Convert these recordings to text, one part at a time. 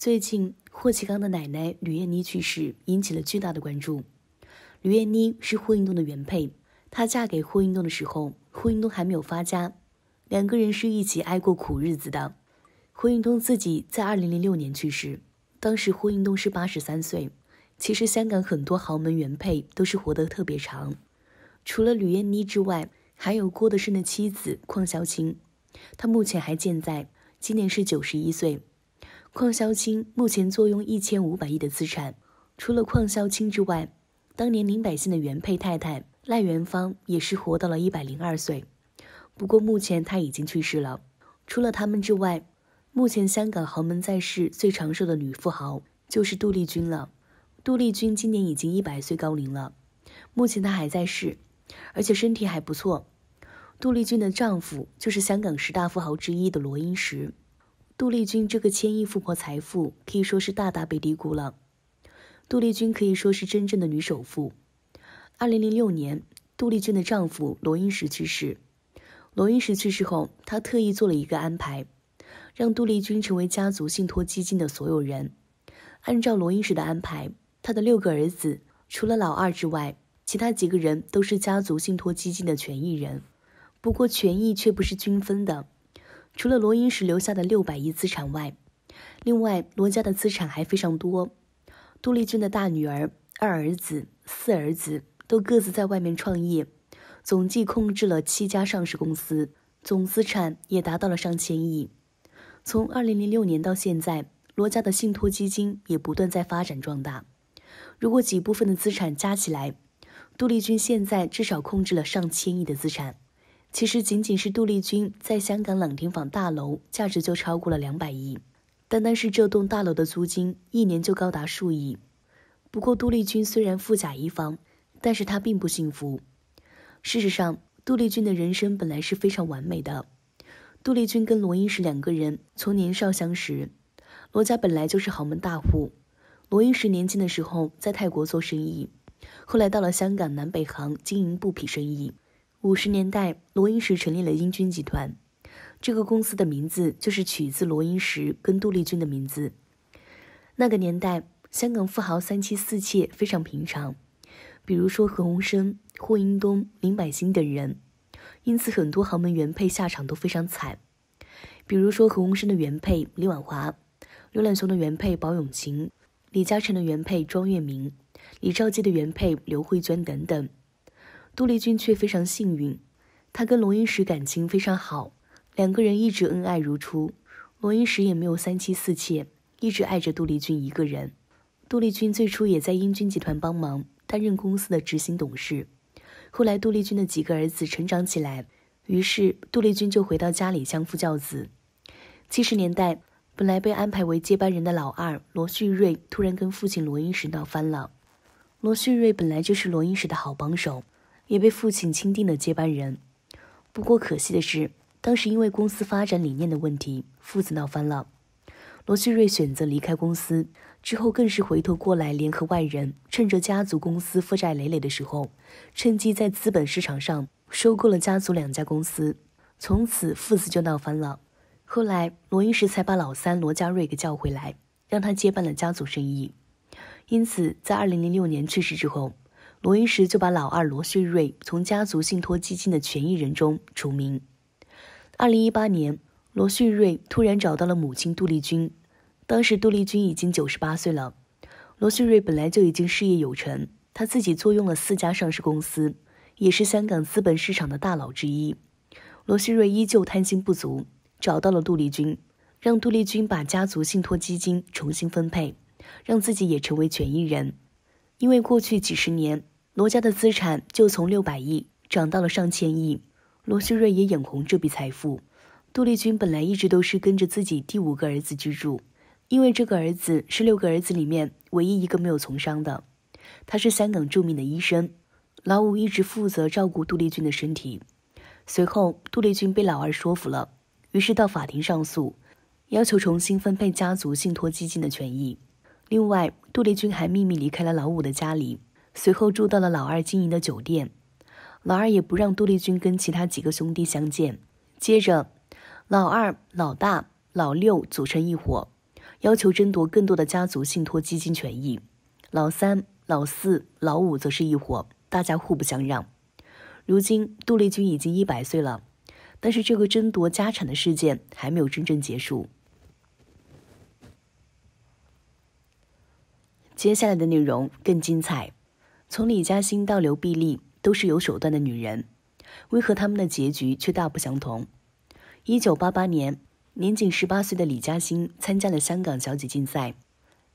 最近，霍启刚的奶奶吕燕妮去世，引起了巨大的关注。吕燕妮是霍运东的原配，她嫁给霍运东的时候，霍运东还没有发家，两个人是一起挨过苦日子的。霍运东自己在2006年去世，当时霍运东是83岁。其实，香港很多豪门原配都是活得特别长。除了吕燕妮之外，还有郭德胜的妻子邝潇晴，她目前还健在，今年是91岁。邝肖青目前坐拥一千五百亿的资产。除了邝肖青之外，当年林百欣的原配太太赖元芳也是活到了一百零二岁，不过目前她已经去世了。除了他们之外，目前香港豪门在世最长寿的女富豪就是杜丽君了。杜丽君今年已经一百岁高龄了，目前她还在世，而且身体还不错。杜丽君的丈夫就是香港十大富豪之一的罗英石。杜丽君这个千亿富婆财富可以说是大大被低估了。杜丽君可以说是真正的女首富。二零零六年，杜丽君的丈夫罗英石去世。罗英石去世后，她特意做了一个安排，让杜丽君成为家族信托基金的所有人。按照罗英石的安排，他的六个儿子除了老二之外，其他几个人都是家族信托基金的权益人。不过，权益却不是均分的。除了罗英石留下的六百亿资产外，另外罗家的资产还非常多。杜丽君的大女儿、二儿子、四儿子都各自在外面创业，总计控制了七家上市公司，总资产也达到了上千亿。从二零零六年到现在，罗家的信托基金也不断在发展壮大。如果几部分的资产加起来，杜丽君现在至少控制了上千亿的资产。其实仅仅是杜丽君在香港朗廷坊大楼价值就超过了两百亿，单单是这栋大楼的租金一年就高达数亿。不过杜丽君虽然富甲一方，但是她并不幸福。事实上，杜丽君的人生本来是非常完美的。杜丽君跟罗英石两个人从年少相识，罗家本来就是豪门大户，罗英石年轻的时候在泰国做生意，后来到了香港南北行经营布匹生意。五十年代，罗英石成立了英军集团，这个公司的名字就是取自罗英石跟杜丽君的名字。那个年代，香港富豪三妻四妾非常平常，比如说何鸿燊、霍英东、林百欣等人，因此很多豪门原配下场都非常惨，比如说何鸿燊的原配李婉华、刘銮雄的原配包永琴，李嘉诚的原配庄月明、李兆基的原配刘慧娟等等。杜丽君却非常幸运，她跟罗英石感情非常好，两个人一直恩爱如初。罗英石也没有三妻四妾，一直爱着杜丽君一个人。杜丽君最初也在英军集团帮忙，担任公司的执行董事。后来，杜丽君的几个儿子成长起来，于是杜丽君就回到家里相夫教子。七十年代，本来被安排为接班人的老二罗旭瑞突然跟父亲罗英石闹翻了。罗旭瑞本来就是罗英石的好帮手。也被父亲钦定了接班人，不过可惜的是，当时因为公司发展理念的问题，父子闹翻了。罗旭瑞选择离开公司之后，更是回头过来联合外人，趁着家族公司负债累累的时候，趁机在资本市场上收购了家族两家公司，从此父子就闹翻了。后来罗英石才把老三罗家瑞给叫回来，让他接办了家族生意。因此，在2006年去世之后。罗英石就把老二罗旭瑞从家族信托基金的权益人中除名。二零一八年，罗旭瑞突然找到了母亲杜丽君，当时杜丽君已经九十八岁了。罗旭瑞本来就已经事业有成，他自己坐拥了四家上市公司，也是香港资本市场的大佬之一。罗旭瑞依旧贪心不足，找到了杜丽君，让杜丽君把家族信托基金重新分配，让自己也成为权益人。因为过去几十年，罗家的资产就从六百亿涨到了上千亿，罗旭瑞也眼红这笔财富。杜丽君本来一直都是跟着自己第五个儿子居住，因为这个儿子是六个儿子里面唯一一个没有从商的，他是香港著名的医生。老五一直负责照顾杜丽君的身体。随后，杜丽君被老二说服了，于是到法庭上诉，要求重新分配家族信托基金的权益。另外，杜丽君还秘密离开了老五的家里，随后住到了老二经营的酒店。老二也不让杜丽君跟其他几个兄弟相见。接着，老二、老大、老六组成一伙，要求争夺更多的家族信托基金权益；老三、老四、老五则是一伙，大家互不相让。如今，杜丽君已经一百岁了，但是这个争夺家产的事件还没有真正结束。接下来的内容更精彩。从李嘉欣到刘碧丽，都是有手段的女人，为何她们的结局却大不相同？一九八八年，年仅十八岁的李嘉欣参加了香港小姐竞赛，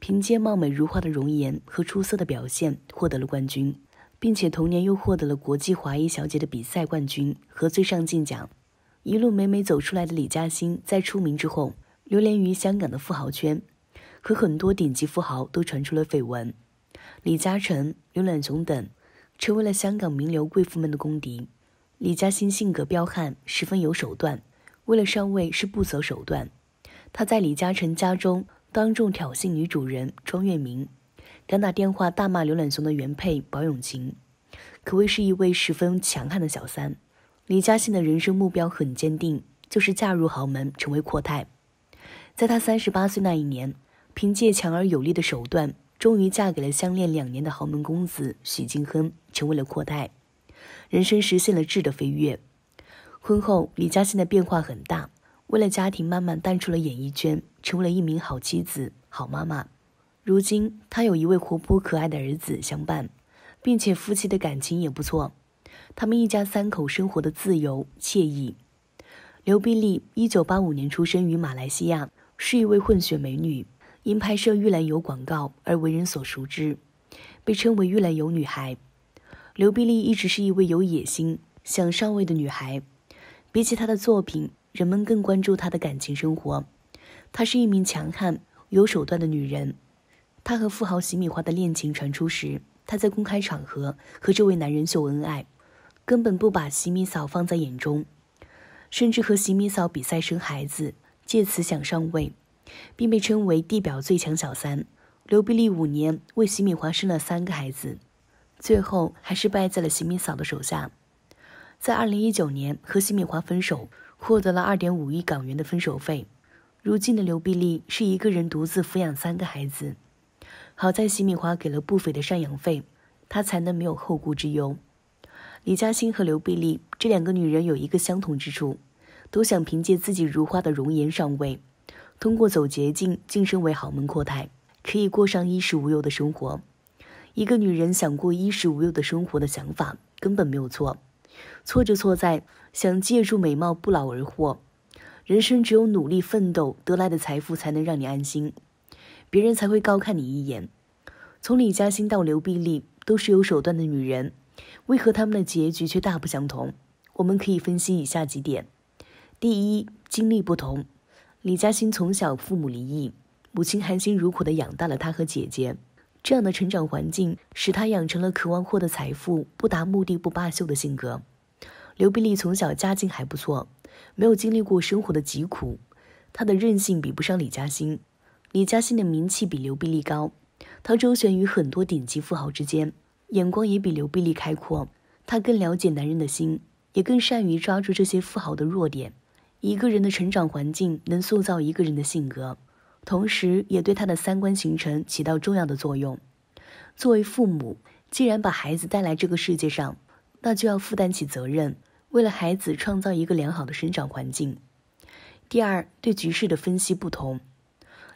凭借貌美如花的容颜和出色的表现获得了冠军，并且同年又获得了国际华裔小姐的比赛冠军和最上镜奖。一路美美走出来的李嘉欣，在出名之后流连于香港的富豪圈。可很多顶级富豪都传出了绯闻，李嘉诚、刘銮雄等成为了香港名流贵妇们的公敌。李嘉欣性格彪悍，十分有手段，为了上位是不择手段。她在李嘉诚家中当众挑衅女主人庄月明，敢打电话大骂刘銮雄的原配包永琴，可谓是一位十分强悍的小三。李嘉欣的人生目标很坚定，就是嫁入豪门，成为阔太。在她三十八岁那一年。凭借强而有力的手段，终于嫁给了相恋两年的豪门公子许晋亨，成为了阔太，人生实现了质的飞跃。婚后，李嘉欣的变化很大，为了家庭慢慢淡出了演艺圈，成为了一名好妻子、好妈妈。如今，她有一位活泼可爱的儿子相伴，并且夫妻的感情也不错，他们一家三口生活的自由惬意。刘碧丽，一九八五年出生于马来西亚，是一位混血美女。因拍摄玉兰油广告而为人所熟知，被称为“玉兰油女孩”。刘碧丽一直是一位有野心、想上位的女孩。比起她的作品，人们更关注她的感情生活。她是一名强悍、有手段的女人。她和富豪洗米花的恋情传出时，她在公开场合和这位男人秀恩爱，根本不把洗米嫂放在眼中，甚至和洗米嫂比赛生孩子，借此想上位。并被称为地表最强小三，刘碧丽五年为席米华生了三个孩子，最后还是败在了席米嫂的手下。在二零一九年和席米华分手，获得了二点五亿港元的分手费。如今的刘碧丽是一个人独自抚养三个孩子，好在席米华给了不菲的赡养费，她才能没有后顾之忧。李嘉欣和刘碧丽这两个女人有一个相同之处，都想凭借自己如花的容颜上位。通过走捷径晋升为豪门阔太，可以过上衣食无忧的生活。一个女人想过衣食无忧的生活的想法根本没有错，错就错在想借助美貌不劳而获。人生只有努力奋斗得来的财富才能让你安心，别人才会高看你一眼。从李嘉欣到刘碧丽，都是有手段的女人，为何他们的结局却大不相同？我们可以分析以下几点：第一，经历不同。李嘉欣从小父母离异，母亲含辛茹苦地养大了她和姐姐。这样的成长环境使她养成了渴望获得财富、不达目的不罢休的性格。刘碧丽从小家境还不错，没有经历过生活的疾苦，她的任性比不上李嘉欣。李嘉欣的名气比刘碧丽高，她周旋于很多顶级富豪之间，眼光也比刘碧丽开阔。她更了解男人的心，也更善于抓住这些富豪的弱点。一个人的成长环境能塑造一个人的性格，同时也对他的三观形成起到重要的作用。作为父母，既然把孩子带来这个世界上，那就要负担起责任，为了孩子创造一个良好的生长环境。第二，对局势的分析不同。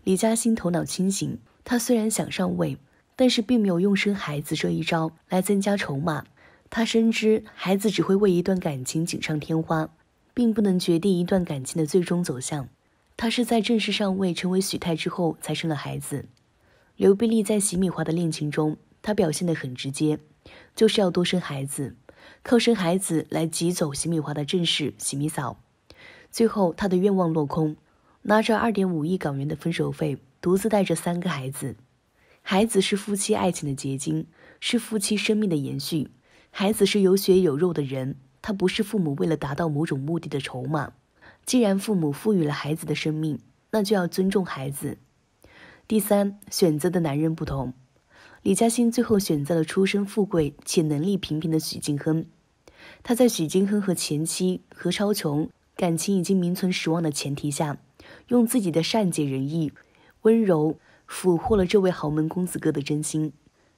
李嘉欣头脑清醒，她虽然想上位，但是并没有用生孩子这一招来增加筹码。她深知，孩子只会为一段感情锦上添花。并不能决定一段感情的最终走向。他是在正式上位成为许太之后才生了孩子。刘碧丽在席米华的恋情中，他表现得很直接，就是要多生孩子，靠生孩子来挤走席米华的正室席米嫂。最后，他的愿望落空，拿着二点五亿港元的分手费，独自带着三个孩子。孩子是夫妻爱情的结晶，是夫妻生命的延续，孩子是有血有肉的人。他不是父母为了达到某种目的的筹码。既然父母赋予了孩子的生命，那就要尊重孩子。第三，选择的男人不同。李嘉欣最后选择了出身富贵且能力平平的许晋亨。他在许晋亨和前妻何超琼感情已经名存实亡的前提下，用自己的善解人意、温柔俘获了这位豪门公子哥的真心。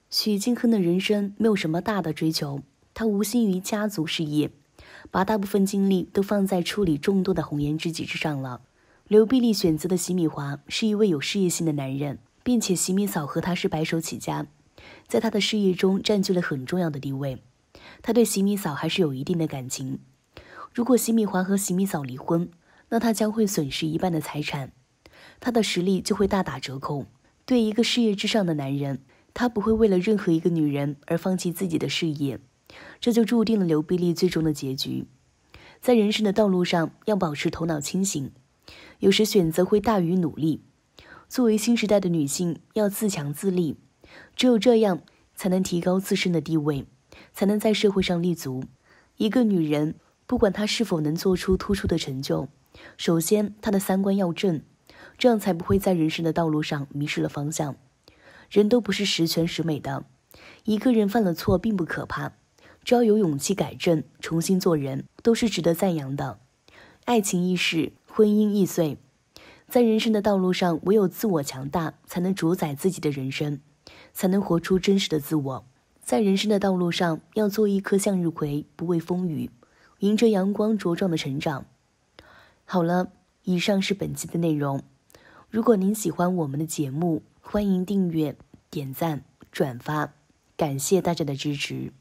许晋亨的人生没有什么大的追求。他无心于家族事业，把大部分精力都放在处理众多的红颜知己之上了。刘碧丽选择的席米华是一位有事业心的男人，并且席米嫂和他是白手起家，在他的事业中占据了很重要的地位。他对席米嫂还是有一定的感情。如果席米华和席米嫂离婚，那他将会损失一半的财产，他的实力就会大打折扣。对一个事业之上的男人，他不会为了任何一个女人而放弃自己的事业。这就注定了刘碧丽最终的结局。在人生的道路上，要保持头脑清醒。有时选择会大于努力。作为新时代的女性，要自强自立，只有这样才能提高自身的地位，才能在社会上立足。一个女人，不管她是否能做出突出的成就，首先她的三观要正，这样才不会在人生的道路上迷失了方向。人都不是十全十美的，一个人犯了错并不可怕。只要有勇气改正、重新做人，都是值得赞扬的。爱情易逝，婚姻易碎，在人生的道路上，唯有自我强大，才能主宰自己的人生，才能活出真实的自我。在人生的道路上，要做一颗向日葵，不畏风雨，迎着阳光茁壮的成长。好了，以上是本期的内容。如果您喜欢我们的节目，欢迎订阅、点赞、转发，感谢大家的支持。